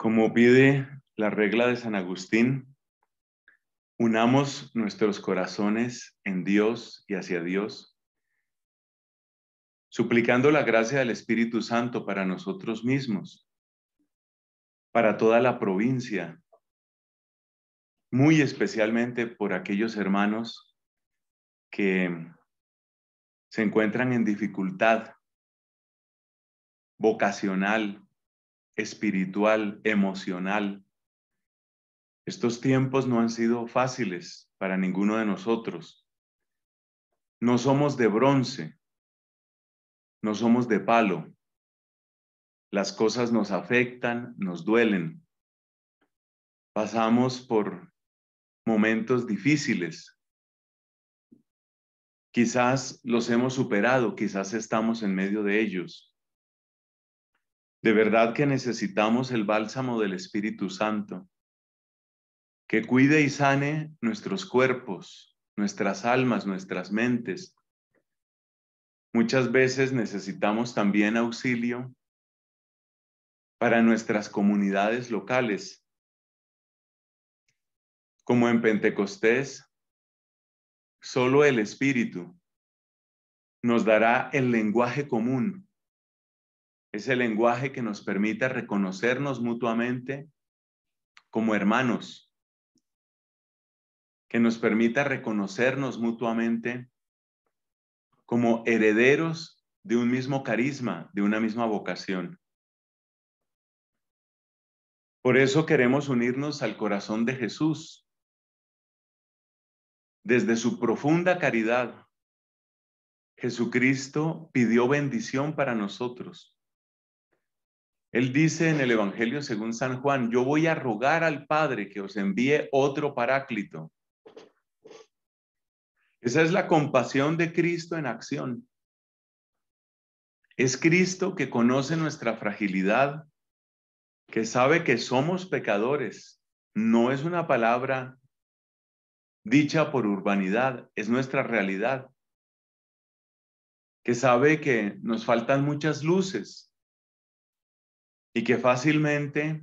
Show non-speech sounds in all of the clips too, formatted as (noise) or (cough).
Como pide la regla de San Agustín, unamos nuestros corazones en Dios y hacia Dios, suplicando la gracia del Espíritu Santo para nosotros mismos, para toda la provincia, muy especialmente por aquellos hermanos que se encuentran en dificultad vocacional, espiritual, emocional. Estos tiempos no han sido fáciles para ninguno de nosotros. No somos de bronce, no somos de palo. Las cosas nos afectan, nos duelen. Pasamos por momentos difíciles. Quizás los hemos superado, quizás estamos en medio de ellos de verdad que necesitamos el bálsamo del Espíritu Santo, que cuide y sane nuestros cuerpos, nuestras almas, nuestras mentes. Muchas veces necesitamos también auxilio para nuestras comunidades locales, como en Pentecostés, solo el Espíritu nos dará el lenguaje común es el lenguaje que nos permita reconocernos mutuamente como hermanos, que nos permita reconocernos mutuamente como herederos de un mismo carisma, de una misma vocación. Por eso queremos unirnos al corazón de Jesús, desde su profunda caridad, Jesucristo pidió bendición para nosotros. Él dice en el Evangelio según San Juan, yo voy a rogar al Padre que os envíe otro paráclito. Esa es la compasión de Cristo en acción. Es Cristo que conoce nuestra fragilidad, que sabe que somos pecadores. No es una palabra dicha por urbanidad, es nuestra realidad. Que sabe que nos faltan muchas luces, y que fácilmente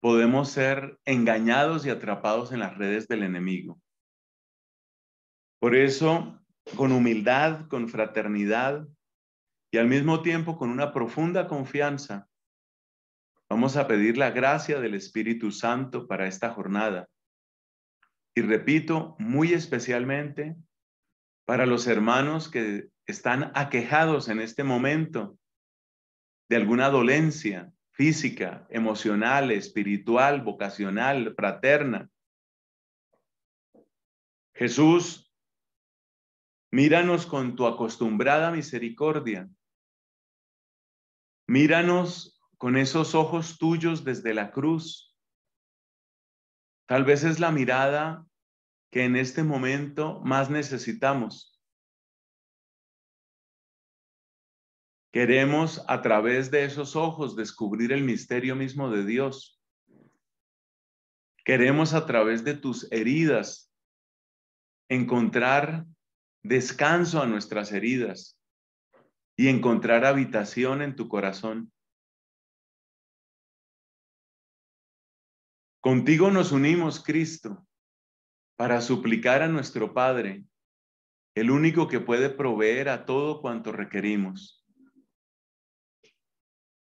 podemos ser engañados y atrapados en las redes del enemigo. Por eso, con humildad, con fraternidad y al mismo tiempo con una profunda confianza, vamos a pedir la gracia del Espíritu Santo para esta jornada. Y repito, muy especialmente para los hermanos que están aquejados en este momento de alguna dolencia física, emocional, espiritual, vocacional, fraterna. Jesús, míranos con tu acostumbrada misericordia. Míranos con esos ojos tuyos desde la cruz. Tal vez es la mirada que en este momento más necesitamos Queremos a través de esos ojos descubrir el misterio mismo de Dios. Queremos a través de tus heridas encontrar descanso a nuestras heridas y encontrar habitación en tu corazón. Contigo nos unimos, Cristo, para suplicar a nuestro Padre, el único que puede proveer a todo cuanto requerimos.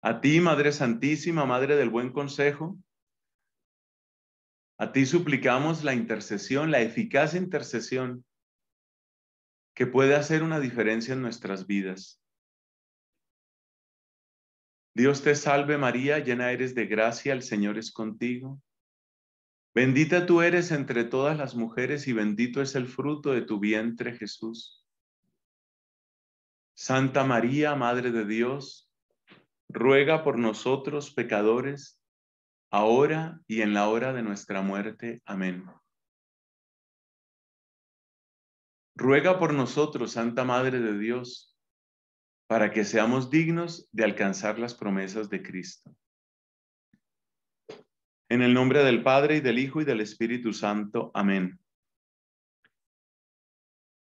A ti, Madre Santísima, Madre del Buen Consejo, a ti suplicamos la intercesión, la eficaz intercesión que puede hacer una diferencia en nuestras vidas. Dios te salve María, llena eres de gracia, el Señor es contigo. Bendita tú eres entre todas las mujeres y bendito es el fruto de tu vientre Jesús. Santa María, Madre de Dios, ruega por nosotros pecadores, ahora y en la hora de nuestra muerte. Amén. Ruega por nosotros, Santa Madre de Dios, para que seamos dignos de alcanzar las promesas de Cristo. En el nombre del Padre y del Hijo y del Espíritu Santo. Amén.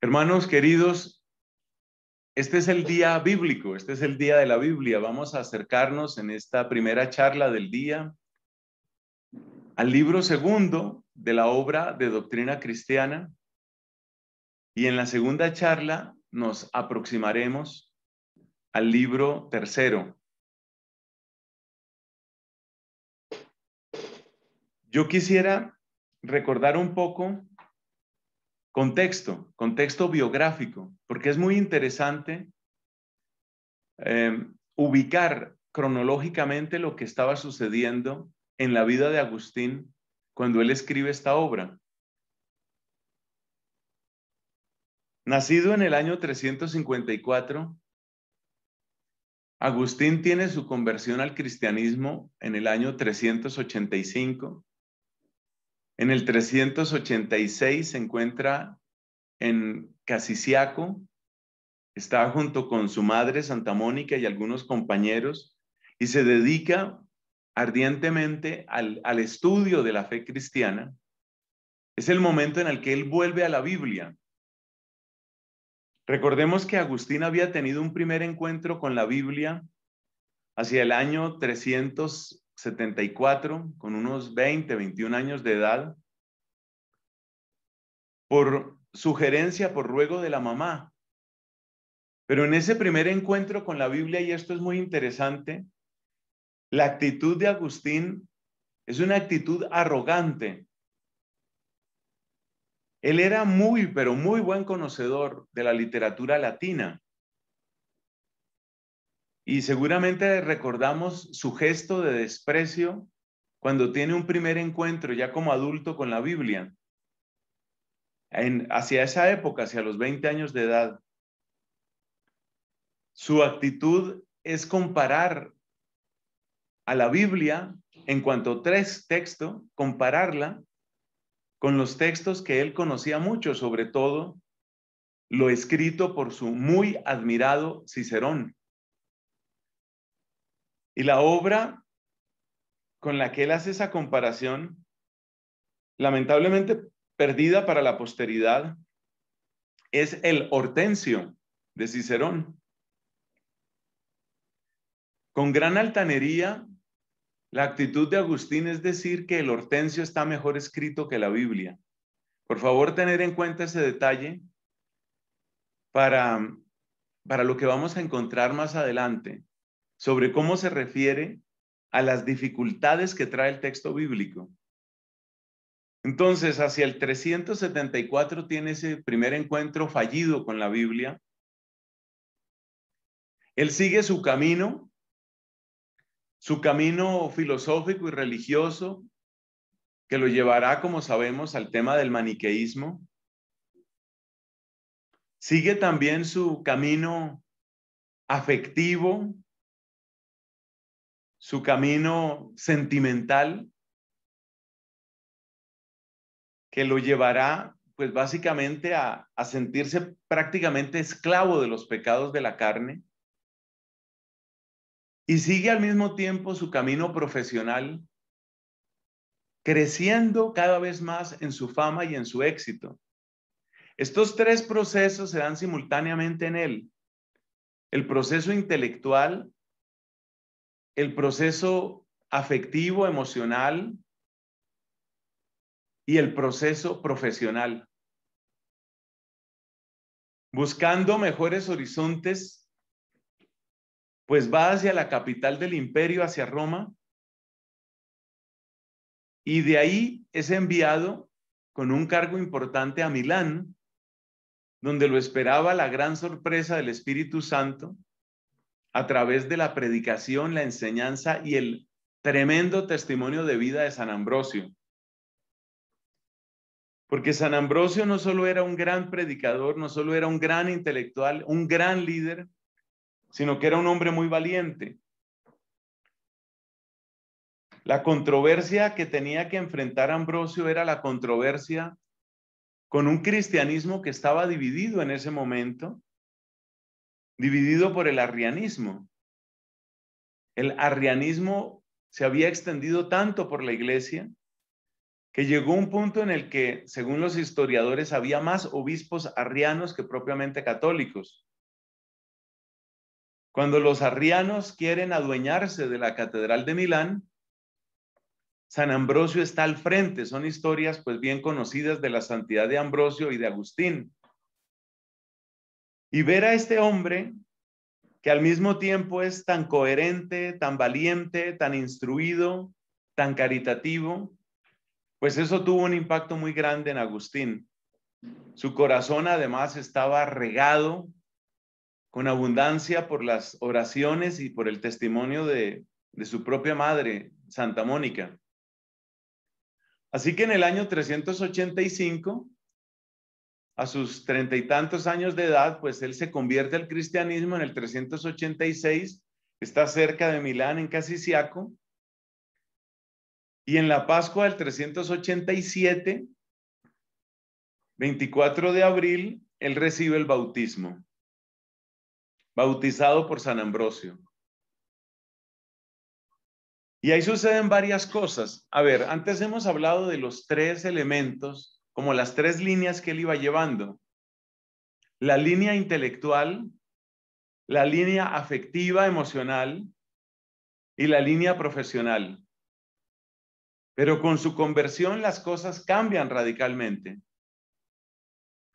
Hermanos queridos, este es el día bíblico, este es el día de la Biblia. Vamos a acercarnos en esta primera charla del día al libro segundo de la obra de doctrina cristiana. Y en la segunda charla nos aproximaremos al libro tercero. Yo quisiera recordar un poco Contexto, contexto biográfico, porque es muy interesante eh, ubicar cronológicamente lo que estaba sucediendo en la vida de Agustín cuando él escribe esta obra. Nacido en el año 354, Agustín tiene su conversión al cristianismo en el año 385 en el 386 se encuentra en Casiciaco, está junto con su madre Santa Mónica y algunos compañeros y se dedica ardientemente al, al estudio de la fe cristiana. Es el momento en el que él vuelve a la Biblia. Recordemos que Agustín había tenido un primer encuentro con la Biblia hacia el año 300 74, con unos 20, 21 años de edad, por sugerencia, por ruego de la mamá. Pero en ese primer encuentro con la Biblia, y esto es muy interesante, la actitud de Agustín es una actitud arrogante. Él era muy, pero muy buen conocedor de la literatura latina. Y seguramente recordamos su gesto de desprecio cuando tiene un primer encuentro ya como adulto con la Biblia, en, hacia esa época, hacia los 20 años de edad. Su actitud es comparar a la Biblia en cuanto a tres textos, compararla con los textos que él conocía mucho, sobre todo lo escrito por su muy admirado Cicerón. Y la obra con la que él hace esa comparación, lamentablemente perdida para la posteridad, es el Hortensio de Cicerón. Con gran altanería, la actitud de Agustín es decir que el Hortensio está mejor escrito que la Biblia. Por favor, tener en cuenta ese detalle para, para lo que vamos a encontrar más adelante sobre cómo se refiere a las dificultades que trae el texto bíblico. Entonces, hacia el 374 tiene ese primer encuentro fallido con la Biblia. Él sigue su camino, su camino filosófico y religioso, que lo llevará, como sabemos, al tema del maniqueísmo. Sigue también su camino afectivo, su camino sentimental que lo llevará pues básicamente a, sentirse prácticamente esclavo de los pecados de la carne y sigue al mismo tiempo su camino profesional creciendo cada vez más en su fama y en su éxito. Estos tres procesos se dan simultáneamente en él. El proceso intelectual el proceso afectivo, emocional y el proceso profesional. Buscando mejores horizontes, pues va hacia la capital del imperio, hacia Roma, y de ahí es enviado con un cargo importante a Milán, donde lo esperaba la gran sorpresa del Espíritu Santo, a través de la predicación, la enseñanza y el tremendo testimonio de vida de San Ambrosio. Porque San Ambrosio no solo era un gran predicador, no solo era un gran intelectual, un gran líder, sino que era un hombre muy valiente. La controversia que tenía que enfrentar Ambrosio era la controversia con un cristianismo que estaba dividido en ese momento dividido por el arrianismo. El arrianismo se había extendido tanto por la iglesia que llegó un punto en el que, según los historiadores, había más obispos arrianos que propiamente católicos. Cuando los arrianos quieren adueñarse de la Catedral de Milán, San Ambrosio está al frente. Son historias pues bien conocidas de la santidad de Ambrosio y de Agustín. Y ver a este hombre que al mismo tiempo es tan coherente, tan valiente, tan instruido, tan caritativo, pues eso tuvo un impacto muy grande en Agustín. Su corazón además estaba regado con abundancia por las oraciones y por el testimonio de, su propia madre, Santa Mónica. Así que en el año 385, a sus treinta y tantos años de edad, pues él se convierte al cristianismo en el 386, está cerca de Milán, en Casisiaco, y en la Pascua del 387, 24 de abril, él recibe el bautismo, bautizado por San Ambrosio. Y ahí suceden varias cosas. A ver, antes hemos hablado de los tres elementos como las tres líneas que él iba llevando. La línea intelectual, la línea afectiva, emocional y la línea profesional. Pero con su conversión las cosas cambian radicalmente.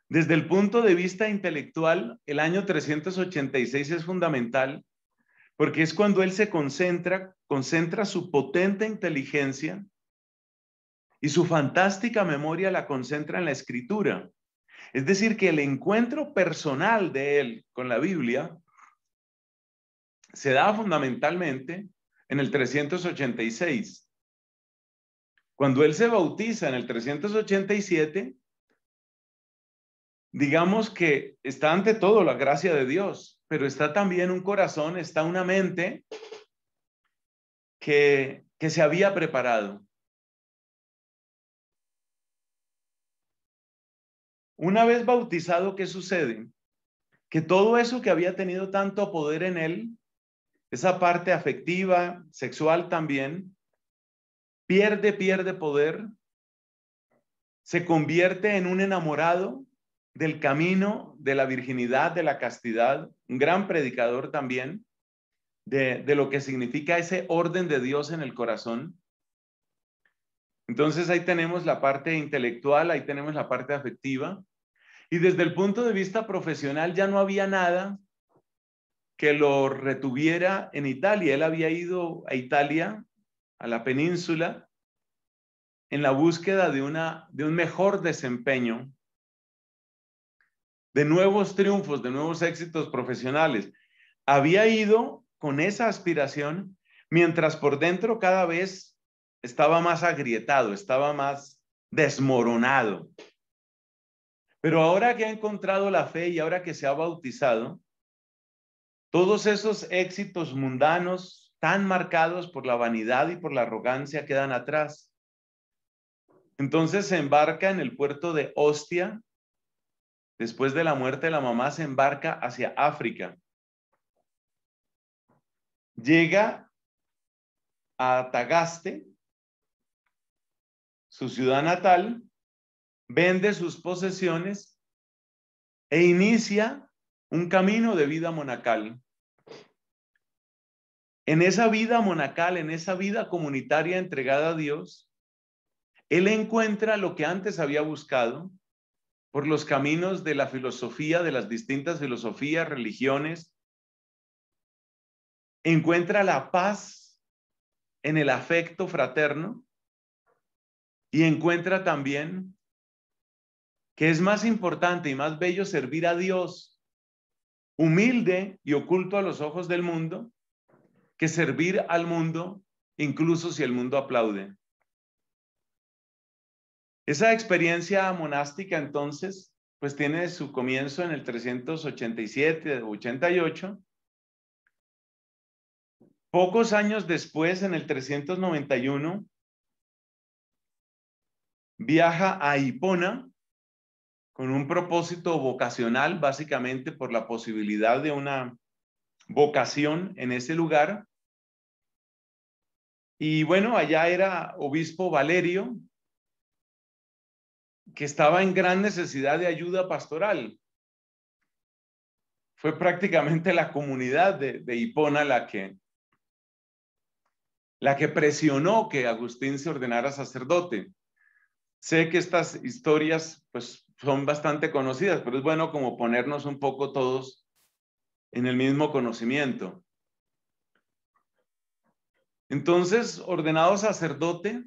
Desde el punto de vista intelectual, el año 386 es fundamental porque es cuando él se concentra, concentra su potente inteligencia y su fantástica memoria la concentra en la escritura. Es decir, que el encuentro personal de él con la Biblia se da fundamentalmente en el 386. Cuando él se bautiza en el 387, digamos que está ante todo la gracia de Dios, pero está también un corazón, está una mente que, que se había preparado. Una vez bautizado, ¿qué sucede? Que todo eso que había tenido tanto poder en él, esa parte afectiva, sexual también, pierde, pierde poder, se convierte en un enamorado del camino de la virginidad, de la castidad, un gran predicador también de, de lo que significa ese orden de Dios en el corazón. Entonces ahí tenemos la parte intelectual, ahí tenemos la parte afectiva. Y desde el punto de vista profesional ya no había nada que lo retuviera en Italia. Él había ido a Italia, a la península, en la búsqueda de, una, de un mejor desempeño, de nuevos triunfos, de nuevos éxitos profesionales. Había ido con esa aspiración, mientras por dentro cada vez estaba más agrietado, estaba más desmoronado. Pero ahora que ha encontrado la fe y ahora que se ha bautizado, todos esos éxitos mundanos tan marcados por la vanidad y por la arrogancia quedan atrás. Entonces se embarca en el puerto de Ostia. Después de la muerte de la mamá, se embarca hacia África. Llega a Tagaste, su ciudad natal, vende sus posesiones e inicia un camino de vida monacal. En esa vida monacal, en esa vida comunitaria entregada a Dios, él encuentra lo que antes había buscado por los caminos de la filosofía, de las distintas filosofías, religiones. Encuentra la paz en el afecto fraterno y encuentra también que es más importante y más bello servir a Dios humilde y oculto a los ojos del mundo que servir al mundo incluso si el mundo aplaude. Esa experiencia monástica entonces pues tiene su comienzo en el 387 88 Pocos años después, en el 391, viaja a Hipona con un propósito vocacional, básicamente por la posibilidad de una vocación en ese lugar. Y bueno, allá era obispo Valerio, que estaba en gran necesidad de ayuda pastoral. Fue prácticamente la comunidad de, de Hipona la que, la que presionó que Agustín se ordenara sacerdote. Sé que estas historias pues, son bastante conocidas, pero es bueno como ponernos un poco todos en el mismo conocimiento. Entonces, ordenado sacerdote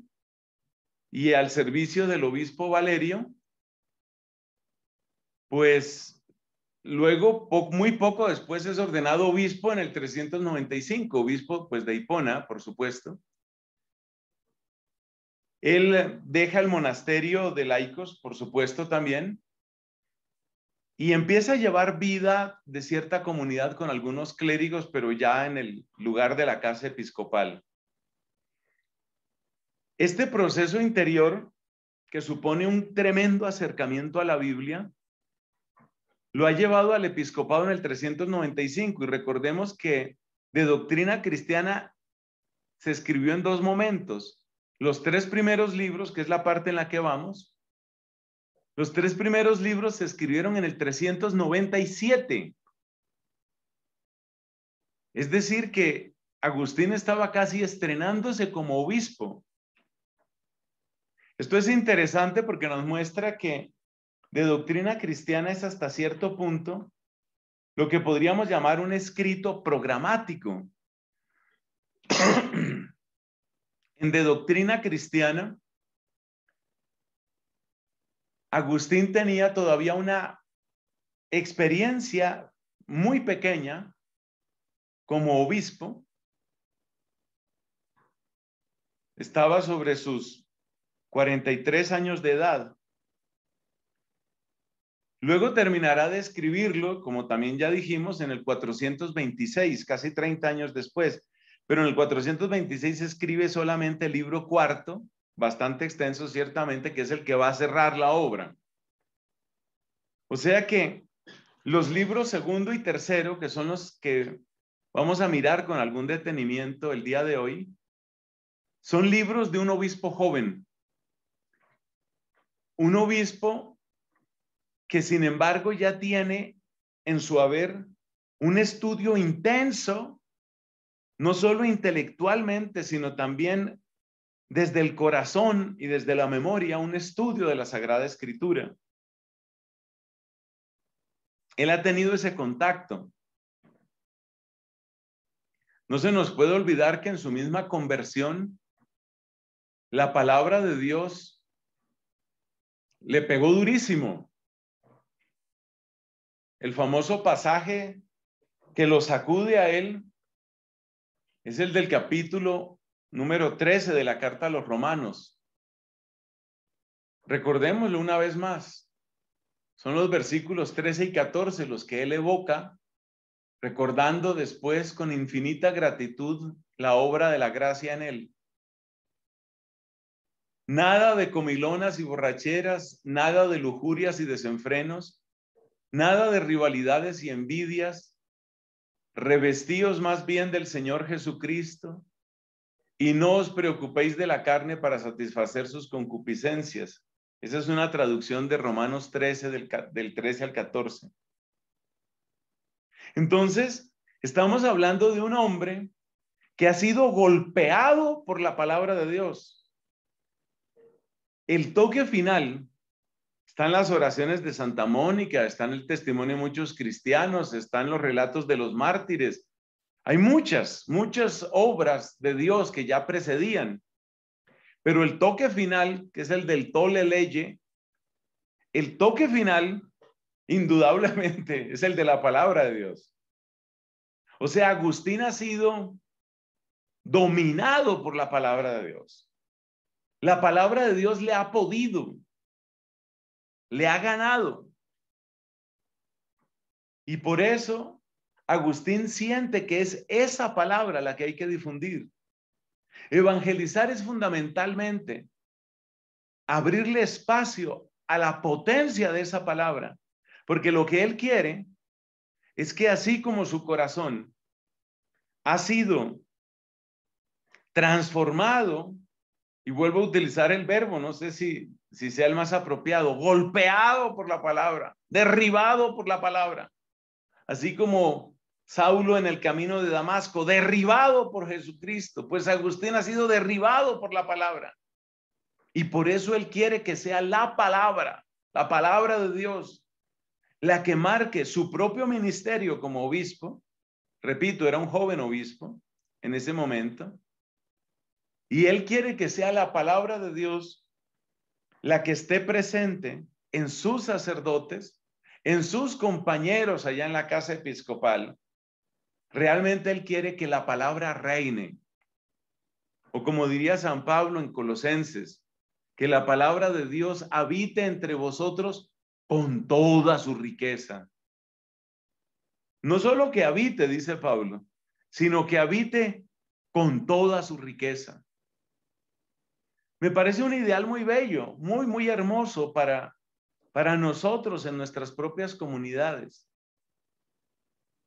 y al servicio del obispo Valerio, pues luego, muy poco después, es ordenado obispo en el 395, obispo pues de Hipona, por supuesto. Él deja el monasterio de laicos, por supuesto, también, y empieza a llevar vida de cierta comunidad con algunos clérigos, pero ya en el lugar de la casa episcopal. Este proceso interior, que supone un tremendo acercamiento a la Biblia, lo ha llevado al episcopado en el 395 y recordemos que de doctrina cristiana se escribió en dos momentos, los tres primeros libros, que es la parte en la que vamos, los tres primeros libros se escribieron en el 397. Es decir, que Agustín estaba casi estrenándose como obispo. Esto es interesante porque nos muestra que de doctrina cristiana es hasta cierto punto lo que podríamos llamar un escrito programático. En de doctrina cristiana, Agustín tenía todavía una experiencia muy pequeña como obispo. Estaba sobre sus 43 años de edad. Luego terminará de escribirlo, como también ya dijimos, en el 426, casi 30 años después pero en el 426 se escribe solamente el libro cuarto, bastante extenso ciertamente, que es el que va a cerrar la obra. O sea que los libros segundo y tercero, que son los que vamos a mirar con algún detenimiento el día de hoy, son libros de un obispo joven. Un obispo que sin embargo ya tiene en su haber un estudio intenso no solo intelectualmente, sino también desde el corazón y desde la memoria, un estudio de la Sagrada Escritura. Él ha tenido ese contacto. No se nos puede olvidar que en su misma conversión, la palabra de Dios le pegó durísimo. El famoso pasaje que lo sacude a él es el del capítulo número 13 de la carta a los romanos. Recordémoslo una vez más. Son los versículos 13 y 14 los que él evoca, recordando después con infinita gratitud la obra de la gracia en él. Nada de comilonas y borracheras, nada de lujurias y desenfrenos, nada de rivalidades y envidias, revestíos más bien del Señor Jesucristo y no os preocupéis de la carne para satisfacer sus concupiscencias. Esa es una traducción de Romanos 13, del, 13 al 14. Entonces, estamos hablando de un hombre que ha sido golpeado por la palabra de Dios. El toque final están las oraciones de Santa Mónica, están el testimonio de muchos cristianos, están los relatos de los mártires. Hay muchas, muchas obras de Dios que ya precedían. Pero el toque final, que es el del tole leye, el toque final, indudablemente, es el de la palabra de Dios. O sea, Agustín ha sido dominado por la palabra de Dios. La palabra de Dios le ha podido le ha ganado. Y por eso Agustín siente que es esa palabra la que hay que difundir. Evangelizar es fundamentalmente abrirle espacio a la potencia de esa palabra, porque lo que él quiere es que así como su corazón ha sido transformado, y vuelvo a utilizar el verbo, no sé si si sea el más apropiado, golpeado por la palabra, derribado por la palabra, así como Saulo en el camino de Damasco, derribado por Jesucristo, pues Agustín ha sido derribado por la palabra. Y por eso él quiere que sea la palabra, la palabra de Dios, la que marque su propio ministerio como obispo. Repito, era un joven obispo en ese momento. Y él quiere que sea la palabra de Dios la que esté presente en sus sacerdotes, en sus compañeros allá en la casa episcopal, realmente Él quiere que la palabra reine. O como diría San Pablo en Colosenses, que la palabra de Dios habite entre vosotros con toda su riqueza. No solo que habite, dice Pablo, sino que habite con toda su riqueza. Me parece un ideal muy bello, muy, muy hermoso para, para nosotros en nuestras propias comunidades.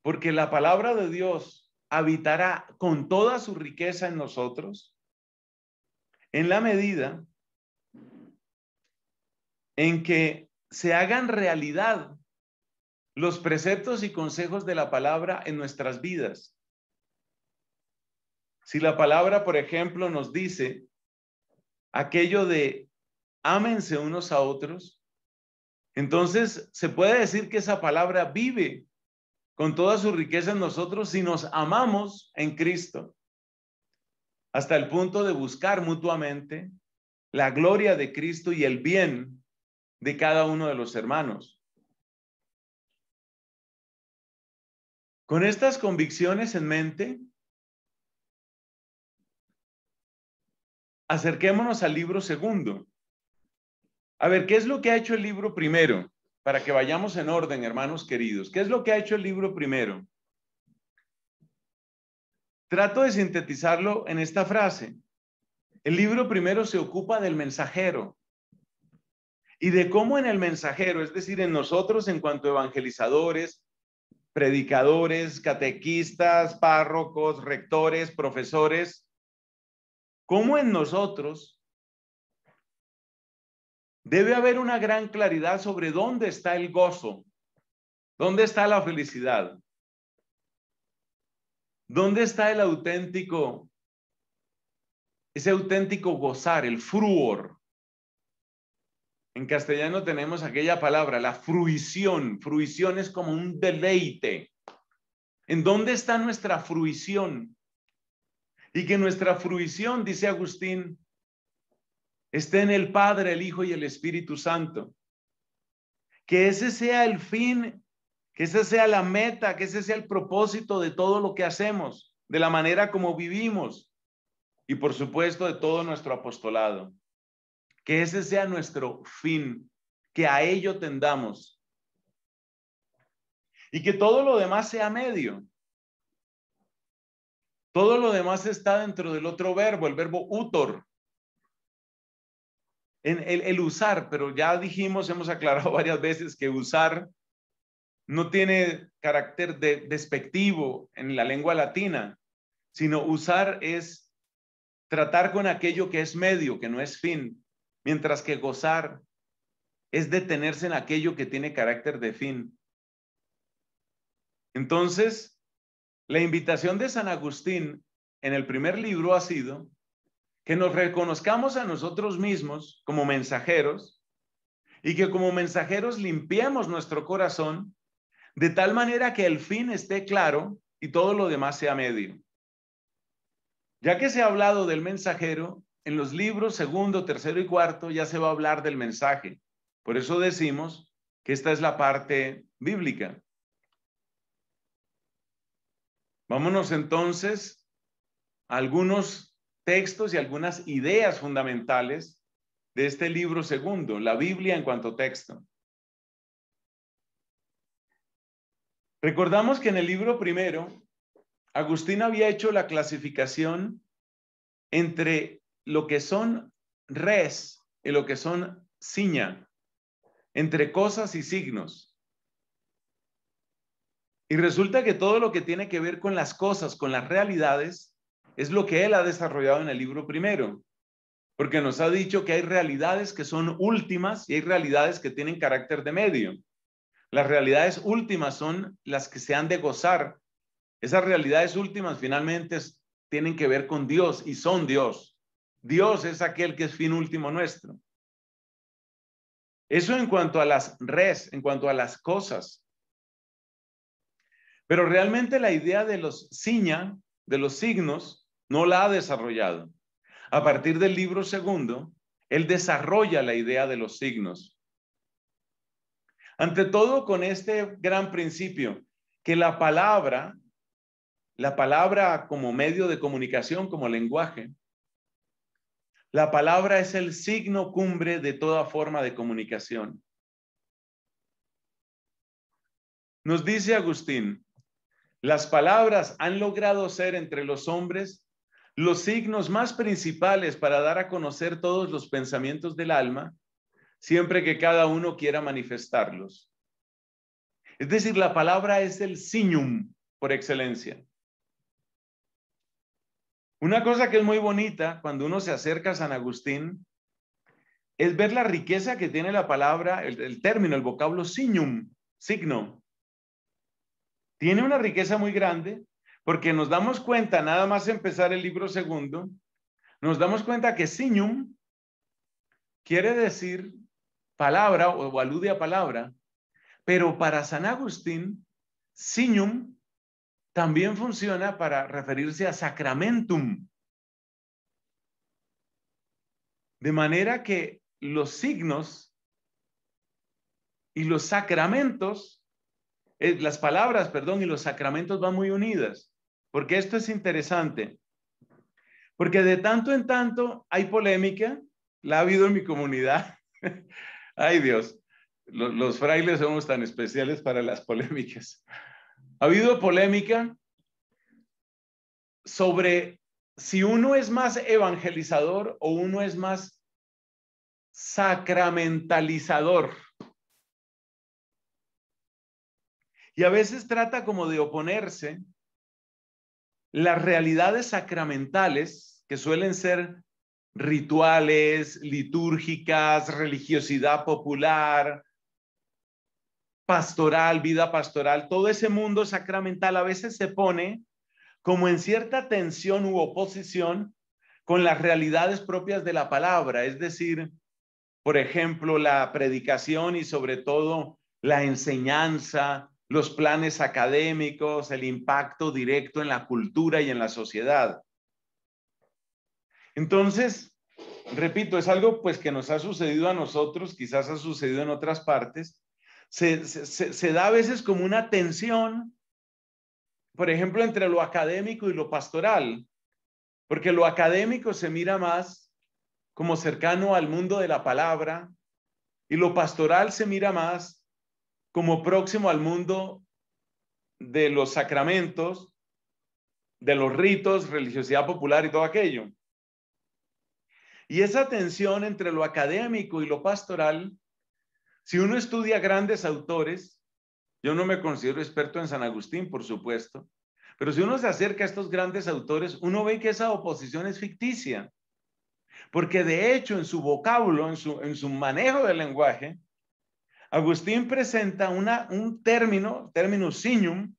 Porque la palabra de Dios habitará con toda su riqueza en nosotros en la medida en que se hagan realidad los preceptos y consejos de la palabra en nuestras vidas. Si la palabra, por ejemplo, nos dice aquello de ámense unos a otros, entonces se puede decir que esa palabra vive con toda su riqueza en nosotros si nos amamos en Cristo, hasta el punto de buscar mutuamente la gloria de Cristo y el bien de cada uno de los hermanos. Con estas convicciones en mente, acerquémonos al libro segundo. A ver, ¿qué es lo que ha hecho el libro primero? Para que vayamos en orden, hermanos queridos. ¿Qué es lo que ha hecho el libro primero? Trato de sintetizarlo en esta frase. El libro primero se ocupa del mensajero y de cómo en el mensajero, es decir, en nosotros en cuanto a evangelizadores, predicadores, catequistas, párrocos, rectores, profesores, cómo en nosotros debe haber una gran claridad sobre dónde está el gozo, dónde está la felicidad, dónde está el auténtico, ese auténtico gozar, el fruor. En castellano tenemos aquella palabra, la fruición. Fruición es como un deleite. ¿En dónde está nuestra fruición? Y que nuestra fruición, dice Agustín, esté en el Padre, el Hijo y el Espíritu Santo. Que ese sea el fin, que esa sea la meta, que ese sea el propósito de todo lo que hacemos, de la manera como vivimos y por supuesto de todo nuestro apostolado. Que ese sea nuestro fin, que a ello tendamos. Y que todo lo demás sea medio, todo lo demás está dentro del otro verbo, el verbo utor. En el, el usar, pero ya dijimos, hemos aclarado (laughs) varias veces que usar no tiene carácter de, despectivo en la lengua latina, sino usar es tratar con aquello que es medio, que no es fin, mientras que gozar es detenerse en aquello que tiene carácter de fin. Entonces, la invitación de San Agustín en el primer libro ha sido que nos reconozcamos a nosotros mismos como mensajeros y que como mensajeros limpiemos nuestro corazón de tal manera que el fin esté claro y todo lo demás sea medio. Ya que se ha hablado del mensajero, en los libros segundo, tercero y cuarto ya se va a hablar del mensaje. Por eso decimos que esta es la parte bíblica. Vámonos entonces a algunos textos y algunas ideas fundamentales de este libro segundo, la Biblia en cuanto texto. Recordamos que en el libro primero, Agustín había hecho la clasificación entre lo que son res y lo que son ciña, entre cosas y signos. Y resulta que todo lo que tiene que ver con las cosas, con las realidades, es lo que él ha desarrollado en el libro primero. Porque nos ha dicho que hay realidades que son últimas y hay realidades que tienen carácter de medio. Las realidades últimas son las que se han de gozar. Esas realidades últimas finalmente tienen que ver con Dios y son Dios. Dios es aquel que es fin último nuestro. Eso en cuanto a las res, en cuanto a las cosas. Pero realmente la idea de los de los signos, no la ha desarrollado. A partir del libro segundo, él desarrolla la idea de los signos. Ante todo, con este gran principio, que la palabra, la palabra como medio de comunicación, como lenguaje, la palabra es el signo cumbre de toda forma de comunicación. Nos dice Agustín, las palabras han logrado ser entre los hombres los signos más principales para dar a conocer todos los pensamientos del alma, siempre que cada uno quiera manifestarlos. Es decir, la palabra es el signum por excelencia. Una cosa que es muy bonita cuando uno se acerca a San Agustín es ver la riqueza que tiene la palabra, el, término, el vocablo signum, signo tiene una riqueza muy grande porque nos damos cuenta, nada más empezar el libro segundo, nos damos cuenta que signum quiere decir palabra o, alude a palabra, pero para San Agustín, signum también funciona para referirse a sacramentum. De manera que los signos y los sacramentos eh, las palabras, perdón, y los sacramentos van muy unidas, porque esto es interesante. Porque de tanto en tanto hay polémica, la ha habido en mi comunidad. (laughs) Ay Dios, los frailes somos tan especiales para las polémicas. Ha habido polémica sobre si uno es más evangelizador o uno es más sacramentalizador. Y a veces trata como de oponerse las realidades sacramentales que suelen ser rituales, litúrgicas, religiosidad popular, pastoral, vida pastoral, todo ese mundo sacramental a veces se pone como en cierta tensión u oposición con las realidades propias de la palabra, es decir, por ejemplo, la predicación y sobre todo la enseñanza, los planes académicos, el impacto directo en la cultura y en la sociedad. Entonces, repito, es algo pues que nos ha sucedido a nosotros, quizás ha sucedido en otras partes. Se, se da a veces como una tensión, por ejemplo, entre lo académico y lo pastoral, porque lo académico se mira más como cercano al mundo de la palabra y lo pastoral se mira más como próximo al mundo de los sacramentos, de los ritos, religiosidad popular y todo aquello. Y esa tensión entre lo académico y lo pastoral, si uno estudia grandes autores, yo no me considero experto en San Agustín, por supuesto, pero si uno se acerca a estos grandes autores, uno ve que esa oposición es ficticia, porque de hecho en su vocablo, en su manejo del lenguaje, Agustín presenta un término, término signum,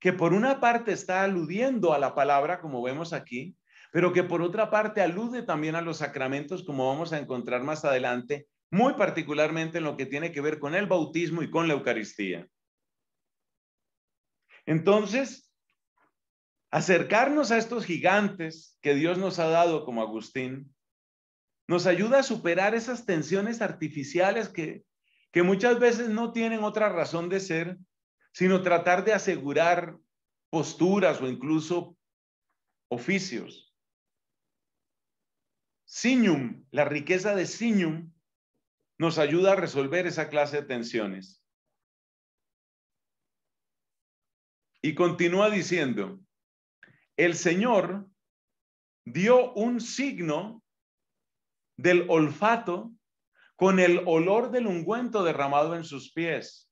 que por una parte está aludiendo a la palabra, como vemos aquí, pero que por otra parte alude también a los sacramentos, como vamos a encontrar más adelante, muy particularmente en lo que tiene que ver con el bautismo y con la Eucaristía. Entonces, acercarnos a estos gigantes que Dios nos ha dado como Agustín, nos ayuda a superar esas tensiones artificiales que que muchas veces no tienen otra razón de ser, sino tratar de asegurar posturas o incluso oficios. Sinium, la riqueza de Sinium, nos ayuda a resolver esa clase de tensiones. Y continúa diciendo, el Señor dio un signo del olfato con el olor del ungüento derramado en sus pies.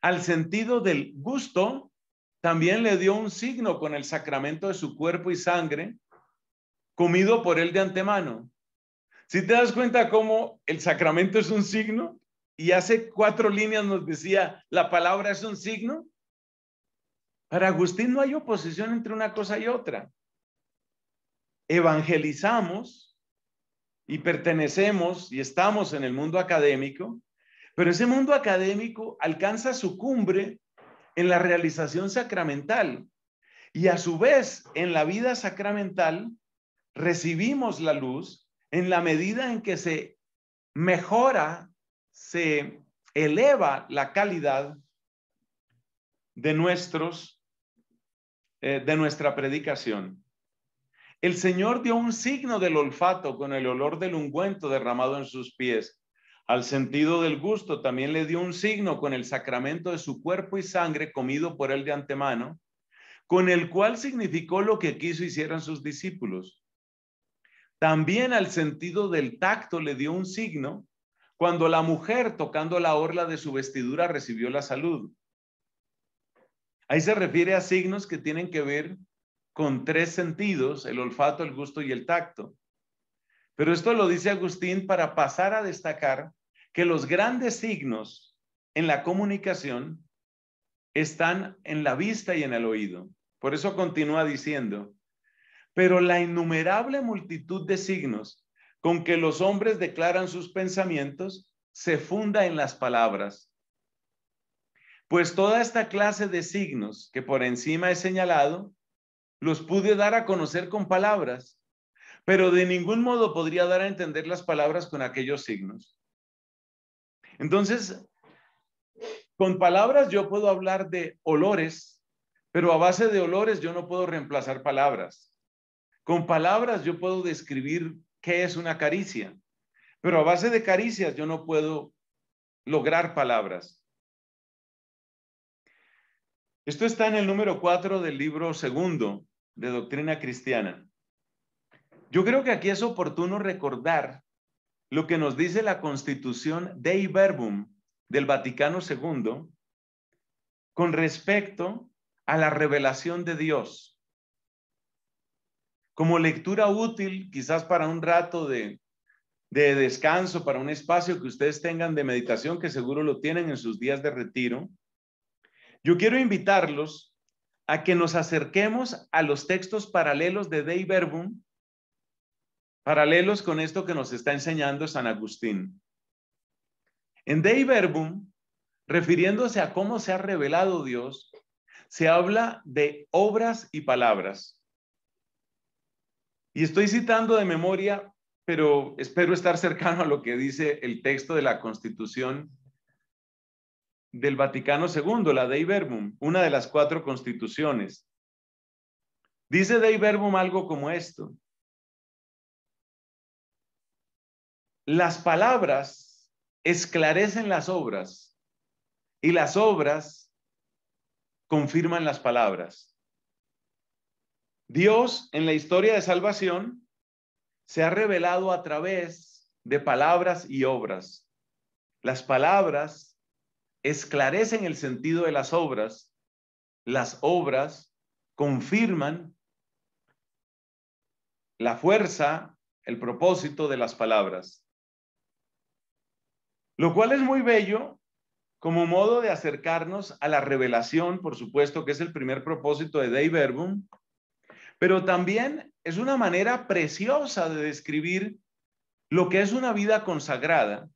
Al sentido del gusto, también le dio un signo con el sacramento de su cuerpo y sangre, comido por él de antemano. Si te das cuenta cómo el sacramento es un signo, y hace cuatro líneas nos decía, la palabra es un signo, para Agustín no hay oposición entre una cosa y otra. Evangelizamos y pertenecemos y estamos en el mundo académico, pero ese mundo académico alcanza su cumbre en la realización sacramental y a su vez en la vida sacramental recibimos la luz en la medida en que se mejora, se eleva la calidad de nuestros eh, de nuestra predicación. El Señor dio un signo del olfato con el olor del ungüento derramado en sus pies. Al sentido del gusto también le dio un signo con el sacramento de su cuerpo y sangre comido por él de antemano, con el cual significó lo que quiso hicieran sus discípulos. También al sentido del tacto le dio un signo cuando la mujer tocando la orla de su vestidura recibió la salud. Ahí se refiere a signos que tienen que ver con tres sentidos, el olfato, el gusto y el tacto. Pero esto lo dice Agustín para pasar a destacar que los grandes signos en la comunicación están en la vista y en el oído. Por eso continúa diciendo, pero la innumerable multitud de signos con que los hombres declaran sus pensamientos se funda en las palabras. Pues toda esta clase de signos que por encima he señalado los pude dar a conocer con palabras, pero de ningún modo podría dar a entender las palabras con aquellos signos. Entonces, con palabras yo puedo hablar de olores, pero a base de olores yo no puedo reemplazar palabras. Con palabras yo puedo describir qué es una caricia, pero a base de caricias yo no puedo lograr palabras. Esto está en el número 4 del libro segundo de Doctrina Cristiana. Yo creo que aquí es oportuno recordar lo que nos dice la Constitución Dei Verbum del Vaticano II con respecto a la revelación de Dios. Como lectura útil, quizás para un rato de descanso, para un espacio que ustedes tengan de meditación, que seguro lo tienen en sus días de retiro, yo quiero invitarlos a que nos acerquemos a los textos paralelos de Dei Verbum, paralelos con esto que nos está enseñando San Agustín. En Dei Verbum, refiriéndose a cómo se ha revelado Dios, se habla de obras y palabras. Y estoy citando de memoria, pero espero estar cercano a lo que dice el texto de la Constitución del Vaticano II, la Dei Verbum, una de las cuatro constituciones. Dice Dei Verbum algo como esto. Las palabras esclarecen las obras y las obras confirman las palabras. Dios en la historia de salvación se ha revelado a través de palabras y obras. Las palabras esclarecen el sentido de las obras, las obras confirman la fuerza, el propósito de las palabras. Lo cual es muy bello como modo de acercarnos a la revelación, por supuesto que es el primer propósito de Dei Verbum, pero también es una manera preciosa de describir lo que es una vida consagrada,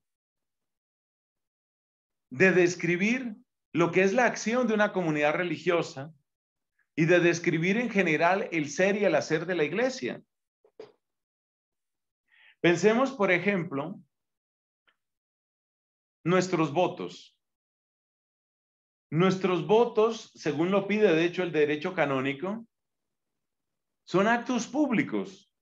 de describir lo que es la acción de una comunidad religiosa y de describir en general el ser y el hacer de la iglesia. Pensemos, por ejemplo, nuestros votos. Nuestros votos, según lo pide de hecho el derecho canónico, son actos públicos.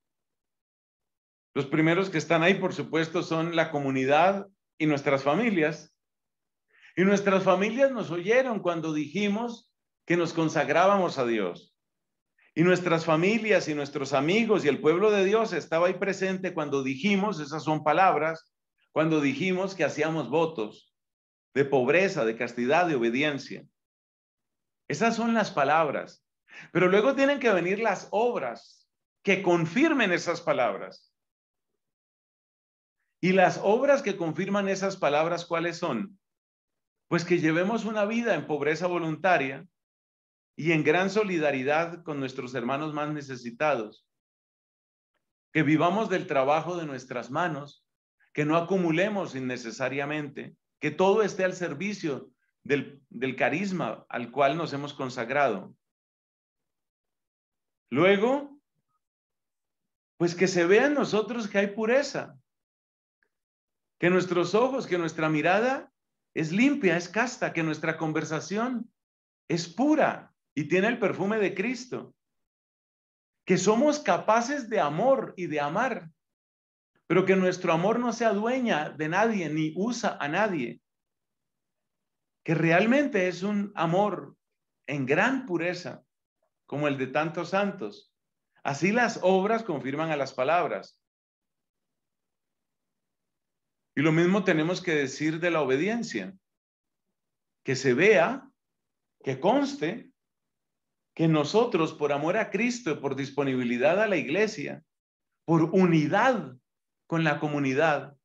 Los primeros que están ahí, por supuesto, son la comunidad y nuestras familias, y nuestras familias nos oyeron cuando dijimos que nos consagrábamos a Dios. Y nuestras familias y nuestros amigos y el pueblo de Dios estaba ahí presente cuando dijimos, esas son palabras, cuando dijimos que hacíamos votos de pobreza, de castidad, de obediencia. Esas son las palabras. Pero luego tienen que venir las obras que confirmen esas palabras. Y las obras que confirman esas palabras, ¿cuáles son? Pues que llevemos una vida en pobreza voluntaria y en gran solidaridad con nuestros hermanos más necesitados. Que vivamos del trabajo de nuestras manos, que no acumulemos innecesariamente, que todo esté al servicio del, carisma al cual nos hemos consagrado. Luego, pues que se vea en nosotros que hay pureza, que nuestros ojos, que nuestra mirada es limpia, es casta, que nuestra conversación es pura y tiene el perfume de Cristo. Que somos capaces de amor y de amar, pero que nuestro amor no sea dueña de nadie ni usa a nadie. Que realmente es un amor en gran pureza, como el de tantos santos. Así las obras confirman a las palabras. Y lo mismo tenemos que decir de la obediencia. Que se vea, que conste, que nosotros, por amor a Cristo, por disponibilidad a la iglesia, por unidad con la comunidad,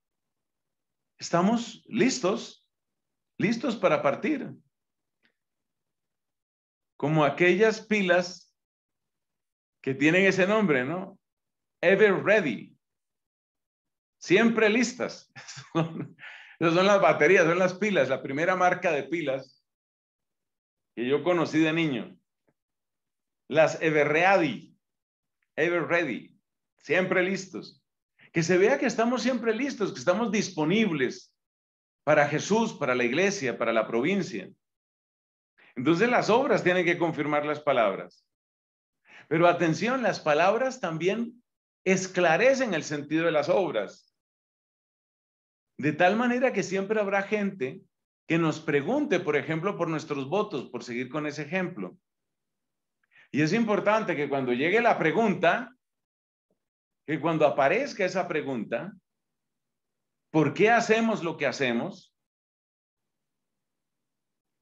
estamos listos, listos para partir. Como aquellas pilas que tienen ese nombre, ¿no? Ever Ready siempre listas. (laughs) esas son las baterías, son las pilas, la primera marca de pilas que yo conocí de niño. Las Everready, Everready, siempre listos. Que se vea que estamos siempre listos, que estamos disponibles para Jesús, para la iglesia, para la provincia. Entonces las obras tienen que confirmar las palabras. Pero atención, las palabras también esclarecen el sentido de las obras. De tal manera que siempre habrá gente que nos pregunte, por ejemplo, por nuestros votos, por seguir con ese ejemplo. Y es importante que cuando llegue la pregunta, que cuando aparezca esa pregunta, ¿por qué hacemos lo que hacemos?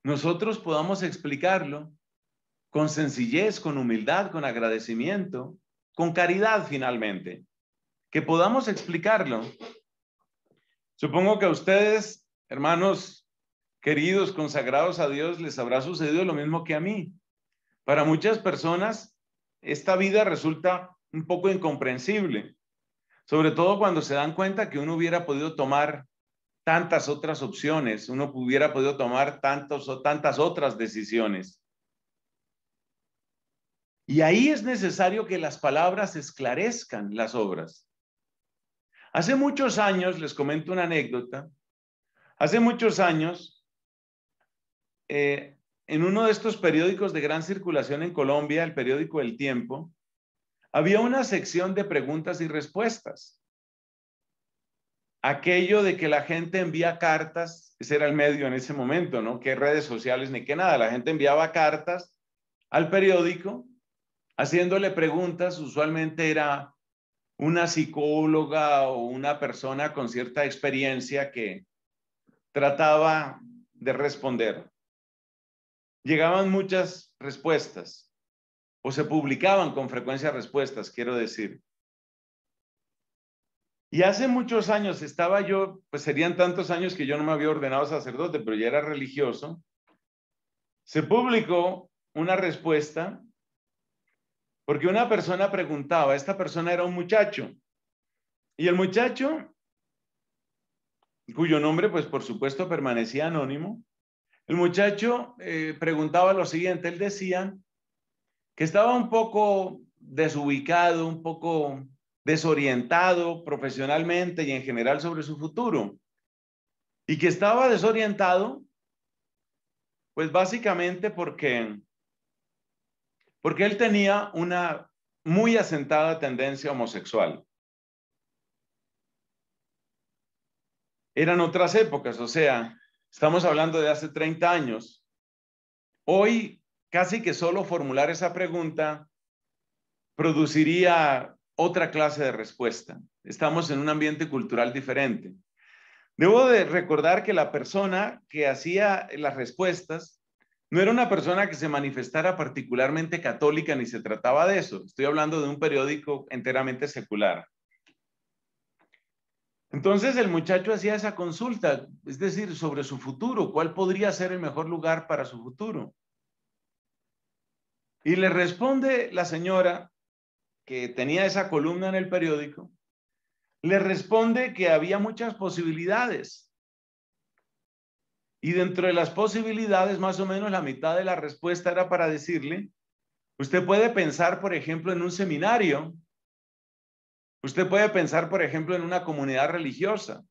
Nosotros podamos explicarlo con sencillez, con humildad, con agradecimiento, con caridad finalmente. Que podamos explicarlo Supongo que a ustedes, hermanos queridos, consagrados a Dios, les habrá sucedido lo mismo que a mí. Para muchas personas, esta vida resulta un poco incomprensible, sobre todo cuando se dan cuenta que uno hubiera podido tomar tantas otras opciones, uno hubiera podido tomar tantos o tantas otras decisiones. Y ahí es necesario que las palabras esclarezcan las obras. Hace muchos años, les comento una anécdota, hace muchos años, eh, en uno de estos periódicos de gran circulación en Colombia, el periódico El Tiempo, había una sección de preguntas y respuestas. Aquello de que la gente envía cartas, ese era el medio en ese momento, ¿no? Que redes sociales ni qué nada. La gente enviaba cartas al periódico haciéndole preguntas, usualmente era una psicóloga o una persona con cierta experiencia que trataba de responder. Llegaban muchas respuestas o se publicaban con frecuencia respuestas, quiero decir. Y hace muchos años estaba yo, pues serían tantos años que yo no me había ordenado sacerdote, pero ya era religioso. Se publicó una respuesta porque una persona preguntaba, esta persona era un muchacho. Y el muchacho, cuyo nombre pues por supuesto permanecía anónimo, el muchacho eh, preguntaba lo siguiente, él decía que estaba un poco desubicado, un poco desorientado profesionalmente y en general sobre su futuro. Y que estaba desorientado, pues básicamente porque porque él tenía una muy asentada tendencia homosexual. Eran otras épocas, o sea, estamos hablando de hace 30 años. Hoy, casi que solo formular esa pregunta produciría otra clase de respuesta. Estamos en un ambiente cultural diferente. Debo de recordar que la persona que hacía las respuestas no era una persona que se manifestara particularmente católica ni se trataba de eso. Estoy hablando de un periódico enteramente secular. Entonces el muchacho hacía esa consulta, es decir, sobre su futuro, cuál podría ser el mejor lugar para su futuro. Y le responde la señora que tenía esa columna en el periódico, le responde que había muchas posibilidades, y dentro de las posibilidades, más o menos la mitad de la respuesta era para decirle, usted puede pensar, por ejemplo, en un seminario, usted puede pensar, por ejemplo, en una comunidad religiosa.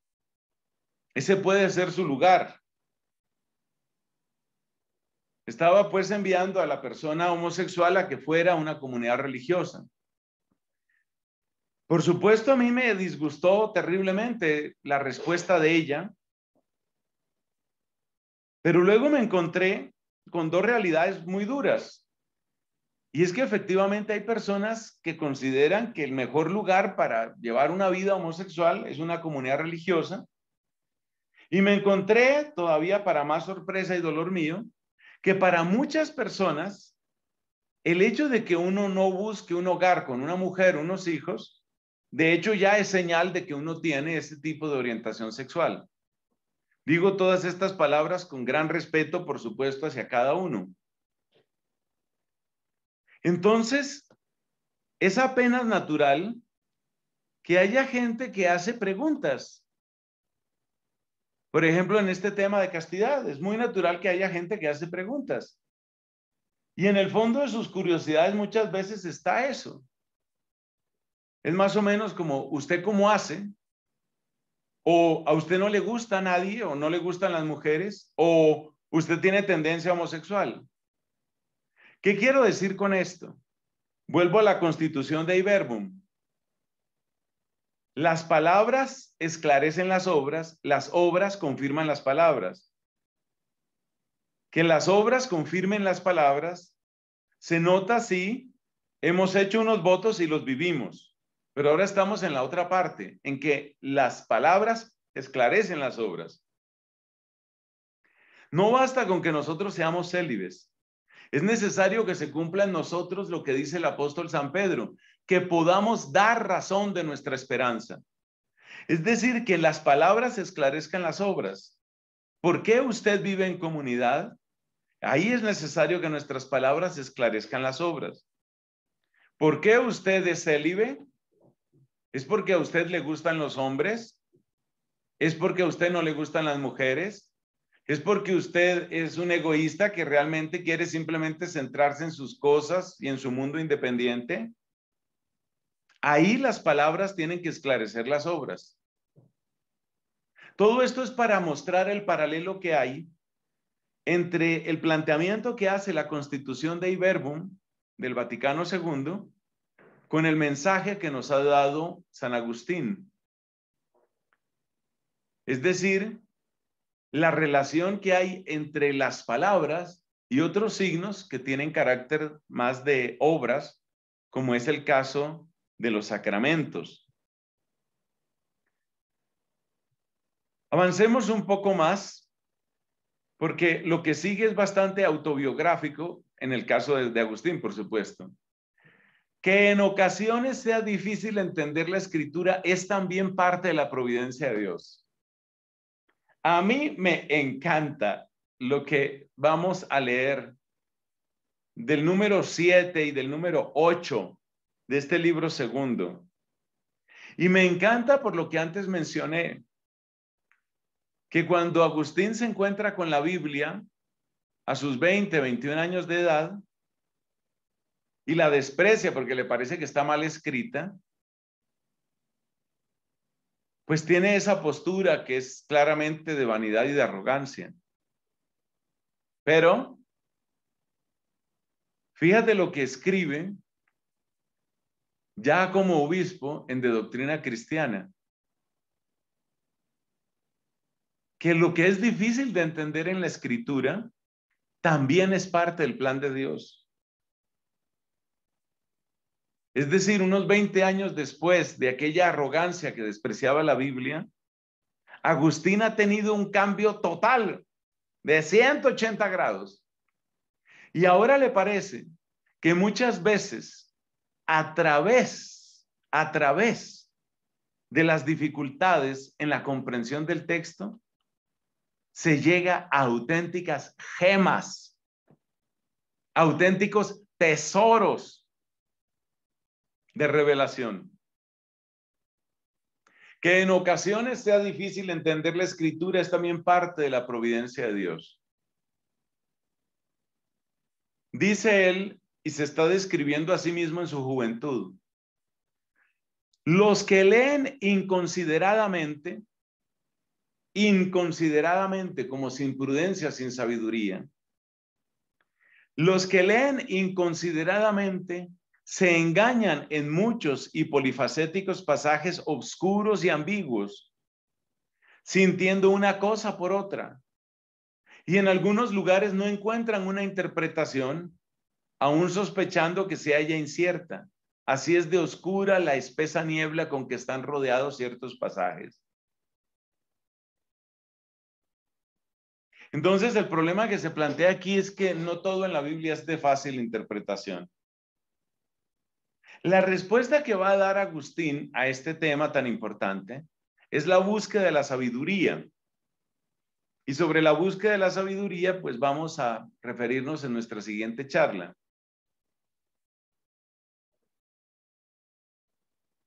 Ese puede ser su lugar. Estaba pues enviando a la persona homosexual a que fuera una comunidad religiosa. Por supuesto, a mí me disgustó terriblemente la respuesta de ella, pero luego me encontré con dos realidades muy duras. Y es que efectivamente hay personas que consideran que el mejor lugar para llevar una vida homosexual es una comunidad religiosa. Y me encontré, todavía para más sorpresa y dolor mío, que para muchas personas el hecho de que uno no busque un hogar con una mujer, unos hijos, de hecho ya es señal de que uno tiene ese tipo de orientación sexual. Digo todas estas palabras con gran respeto, por supuesto, hacia cada uno. Entonces, es apenas natural que haya gente que hace preguntas. Por ejemplo, en este tema de castidad, es muy natural que haya gente que hace preguntas. Y en el fondo de sus curiosidades muchas veces está eso. Es más o menos como usted cómo hace, o a usted no le gusta a nadie o no le gustan las mujeres o usted tiene tendencia homosexual. ¿Qué quiero decir con esto? Vuelvo a la constitución de Iberbum. Las palabras esclarecen las obras, las obras confirman las palabras. Que las obras confirmen las palabras se nota si hemos hecho unos votos y los vivimos. Pero ahora estamos en la otra parte, en que las palabras esclarecen las obras. No basta con que nosotros seamos célibes. Es necesario que se cumpla en nosotros lo que dice el apóstol San Pedro, que podamos dar razón de nuestra esperanza. Es decir, que las palabras esclarezcan las obras. ¿Por qué usted vive en comunidad? Ahí es necesario que nuestras palabras esclarezcan las obras. ¿Por qué usted es célibe? ¿Es porque a usted le gustan los hombres? ¿Es porque a usted no le gustan las mujeres? ¿Es porque usted es un egoísta que realmente quiere simplemente centrarse en sus cosas y en su mundo independiente? Ahí las palabras tienen que esclarecer las obras. Todo esto es para mostrar el paralelo que hay entre el planteamiento que hace la constitución de Iberbum del Vaticano II con el mensaje que nos ha dado San Agustín. Es decir, la relación que hay entre las palabras y otros signos que tienen carácter más de obras, como es el caso de los sacramentos. Avancemos un poco más, porque lo que sigue es bastante autobiográfico en el caso de, Agustín, por supuesto. Que en ocasiones sea difícil entender la escritura es también parte de la providencia de Dios. A mí me encanta lo que vamos a leer del número 7 y del número 8 de este libro segundo. Y me encanta por lo que antes mencioné, que cuando Agustín se encuentra con la Biblia a sus 20, 21 años de edad, y la desprecia porque le parece que está mal escrita, pues tiene esa postura que es claramente de vanidad y de arrogancia. Pero fíjate lo que escribe ya como obispo en de doctrina cristiana. Que lo que es difícil de entender en la escritura también es parte del plan de Dios. Es decir, unos 20 años después de aquella arrogancia que despreciaba la Biblia, Agustín ha tenido un cambio total de 180 grados. Y ahora le parece que muchas veces, a través, a través de las dificultades en la comprensión del texto, se llega a auténticas gemas, auténticos tesoros de revelación. Que en ocasiones sea difícil entender la escritura es también parte de la providencia de Dios. Dice él, y se está describiendo a sí mismo en su juventud, los que leen inconsideradamente, inconsideradamente, como sin prudencia, sin sabiduría, los que leen inconsideradamente se engañan en muchos y polifacéticos pasajes oscuros y ambiguos, sintiendo una cosa por otra. Y en algunos lugares no encuentran una interpretación, aún sospechando que sea ella incierta. Así es de oscura la espesa niebla con que están rodeados ciertos pasajes. Entonces, el problema que se plantea aquí es que no todo en la Biblia es de fácil interpretación. La respuesta que va a dar Agustín a este tema tan importante es la búsqueda de la sabiduría. Y sobre la búsqueda de la sabiduría, pues vamos a referirnos en nuestra siguiente charla.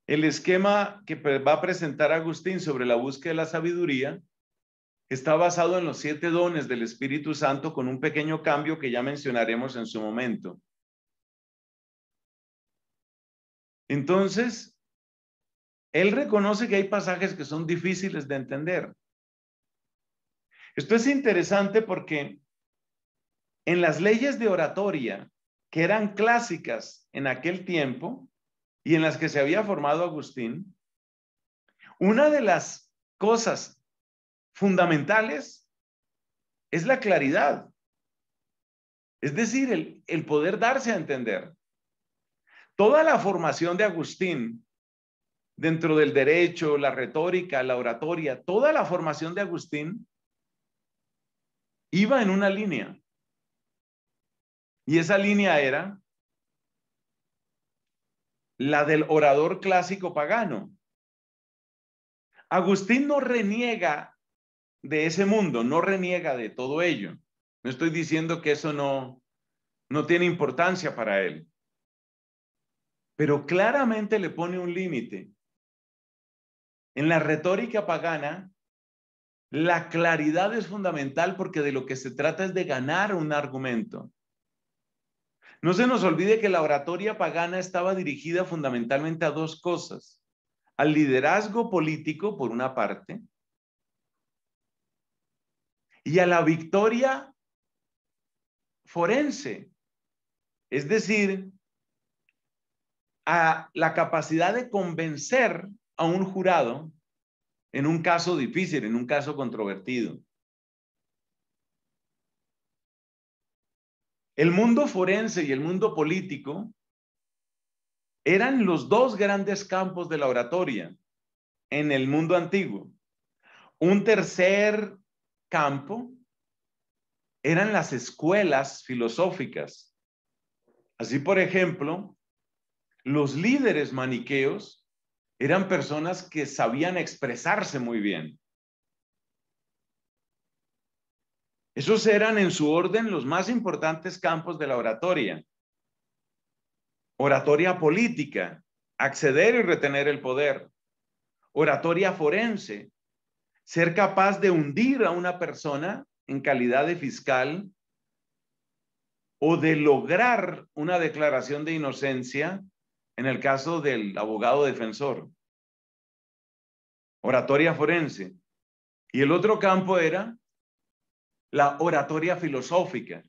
El esquema que va a presentar Agustín sobre la búsqueda de la sabiduría está basado en los siete dones del Espíritu Santo con un pequeño cambio que ya mencionaremos en su momento. Entonces, él reconoce que hay pasajes que son difíciles de entender. Esto es interesante porque en las leyes de oratoria, que eran clásicas en aquel tiempo y en las que se había formado Agustín, una de las cosas fundamentales es la claridad. Es decir, el, poder darse a entender. Toda la formación de Agustín, dentro del derecho, la retórica, la oratoria, toda la formación de Agustín iba en una línea. Y esa línea era la del orador clásico pagano. Agustín no reniega de ese mundo, no reniega de todo ello. No estoy diciendo que eso no, no tiene importancia para él pero claramente le pone un límite. En la retórica pagana, la claridad es fundamental porque de lo que se trata es de ganar un argumento. No se nos olvide que la oratoria pagana estaba dirigida fundamentalmente a dos cosas. Al liderazgo político, por una parte, y a la victoria forense. Es decir, a la capacidad de convencer a un jurado en un caso difícil, en un caso controvertido. El mundo forense y el mundo político eran los dos grandes campos de la oratoria en el mundo antiguo. Un tercer campo eran las escuelas filosóficas. Así, por ejemplo, los líderes maniqueos eran personas que sabían expresarse muy bien. Esos eran en su orden los más importantes campos de la oratoria. Oratoria política, acceder y retener el poder. Oratoria forense, ser capaz de hundir a una persona en calidad de fiscal o de lograr una declaración de inocencia en el caso del abogado defensor, oratoria forense. Y el otro campo era la oratoria filosófica.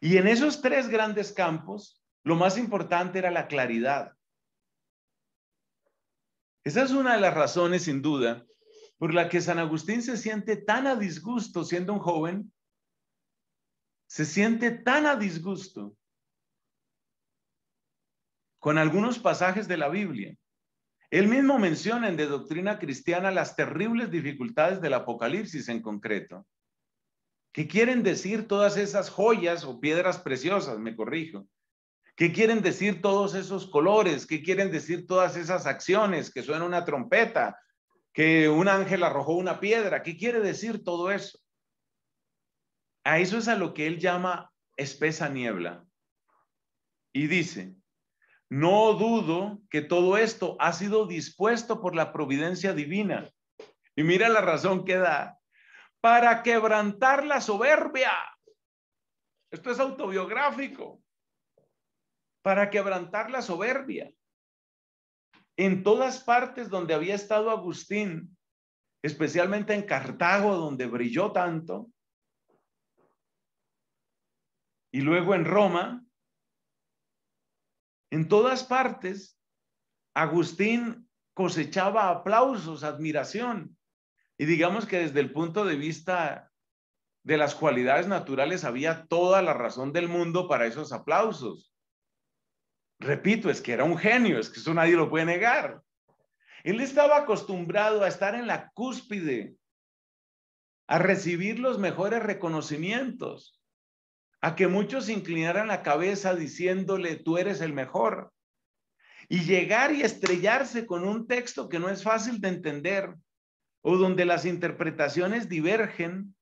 Y en esos tres grandes campos, lo más importante era la claridad. Esa es una de las razones, sin duda, por la que San Agustín se siente tan a disgusto siendo un joven, se siente tan a disgusto con algunos pasajes de la Biblia. Él mismo menciona en De Doctrina Cristiana las terribles dificultades del Apocalipsis en concreto. ¿Qué quieren decir todas esas joyas o piedras preciosas? Me corrijo. ¿Qué quieren decir todos esos colores? ¿Qué quieren decir todas esas acciones? Que suena una trompeta, que un ángel arrojó una piedra. ¿Qué quiere decir todo eso? A eso es a lo que él llama espesa niebla. Y dice, no dudo que todo esto ha sido dispuesto por la providencia divina. Y mira la razón que da. Para quebrantar la soberbia. Esto es autobiográfico. Para quebrantar la soberbia. En todas partes donde había estado Agustín, especialmente en Cartago, donde brilló tanto, y luego en Roma, en todas partes, Agustín cosechaba aplausos, admiración. Y digamos que desde el punto de vista de las cualidades naturales había toda la razón del mundo para esos aplausos. Repito, es que era un genio, es que eso nadie lo puede negar. Él estaba acostumbrado a estar en la cúspide, a recibir los mejores reconocimientos a que muchos inclinaran la cabeza diciéndole, tú eres el mejor. Y llegar y estrellarse con un texto que no es fácil de entender o donde las interpretaciones divergen,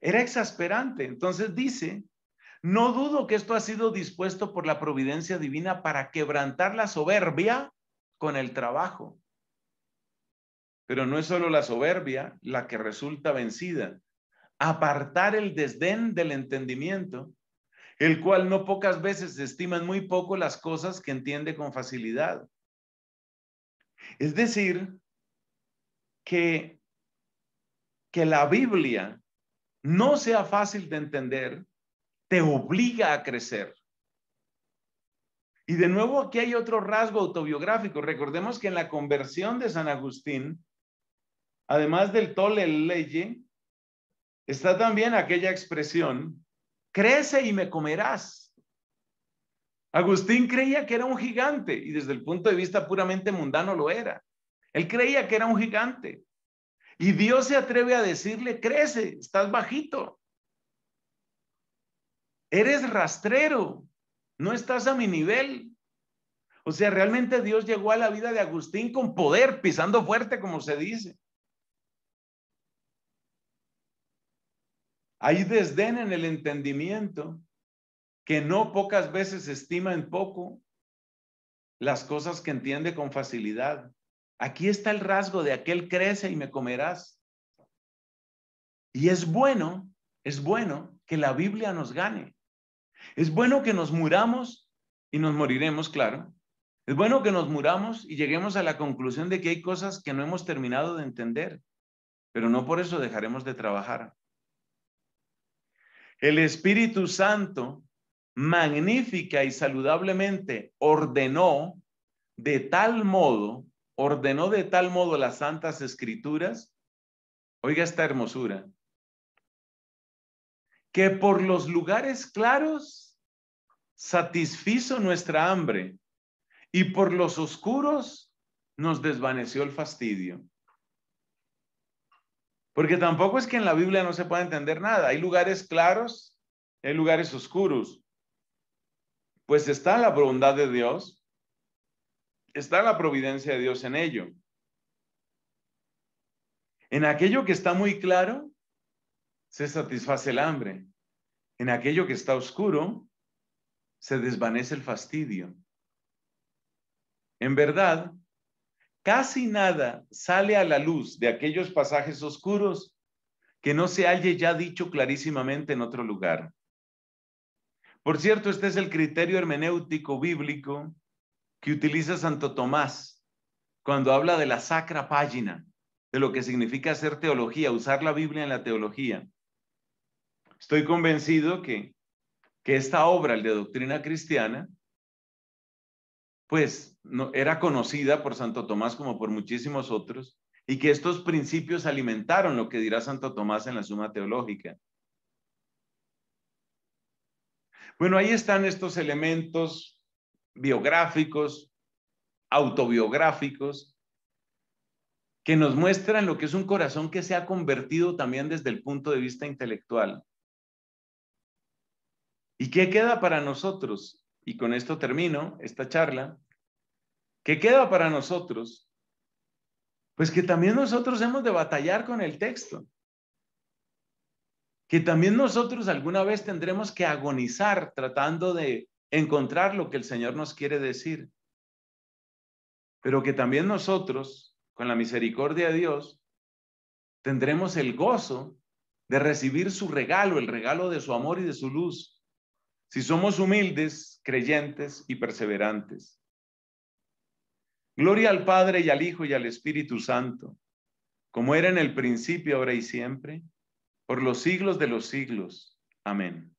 era exasperante. Entonces dice, no dudo que esto ha sido dispuesto por la providencia divina para quebrantar la soberbia con el trabajo. Pero no es solo la soberbia la que resulta vencida, apartar el desdén del entendimiento, el cual no pocas veces estiman muy poco las cosas que entiende con facilidad. Es decir, que, que la Biblia no sea fácil de entender, te obliga a crecer. Y de nuevo aquí hay otro rasgo autobiográfico. Recordemos que en la conversión de San Agustín, además del tole leye, está también aquella expresión, crece y me comerás. Agustín creía que era un gigante y desde el punto de vista puramente mundano lo era. Él creía que era un gigante. Y Dios se atreve a decirle, crece, estás bajito. Eres rastrero, no estás a mi nivel. O sea, realmente Dios llegó a la vida de Agustín con poder, pisando fuerte, como se dice. Hay desdén en el entendimiento que no pocas veces estima en poco las cosas que entiende con facilidad. Aquí está el rasgo de aquel crece y me comerás. Y es bueno, es bueno que la Biblia nos gane. Es bueno que nos muramos y nos moriremos, claro. Es bueno que nos muramos y lleguemos a la conclusión de que hay cosas que no hemos terminado de entender, pero no por eso dejaremos de trabajar. El Espíritu Santo magnífica y saludablemente ordenó de tal modo, ordenó de tal modo las santas escrituras, oiga esta hermosura, que por los lugares claros satisfizo nuestra hambre y por los oscuros nos desvaneció el fastidio. Porque tampoco es que en la Biblia no se pueda entender nada. Hay lugares claros, hay lugares oscuros. Pues está la bondad de Dios, está la providencia de Dios en ello. En aquello que está muy claro, se satisface el hambre. En aquello que está oscuro, se desvanece el fastidio. En verdad, casi nada sale a la luz de aquellos pasajes oscuros que no se haya ya dicho clarísimamente en otro lugar. Por cierto, este es el criterio hermenéutico bíblico que utiliza Santo Tomás cuando habla de la sacra página, de lo que significa hacer teología, usar la Biblia en la teología. Estoy convencido que, que esta obra, el de doctrina cristiana, pues no, era conocida por Santo Tomás como por muchísimos otros, y que estos principios alimentaron lo que dirá Santo Tomás en la Suma Teológica. Bueno, ahí están estos elementos biográficos, autobiográficos, que nos muestran lo que es un corazón que se ha convertido también desde el punto de vista intelectual. ¿Y qué queda para nosotros? y con esto termino esta charla, ¿qué queda para nosotros? Pues que también nosotros hemos de batallar con el texto, que también nosotros alguna vez tendremos que agonizar tratando de encontrar lo que el Señor nos quiere decir, pero que también nosotros, con la misericordia de Dios, tendremos el gozo de recibir su regalo, el regalo de su amor y de su luz, si somos humildes, creyentes y perseverantes. Gloria al Padre y al Hijo y al Espíritu Santo, como era en el principio, ahora y siempre, por los siglos de los siglos. Amén.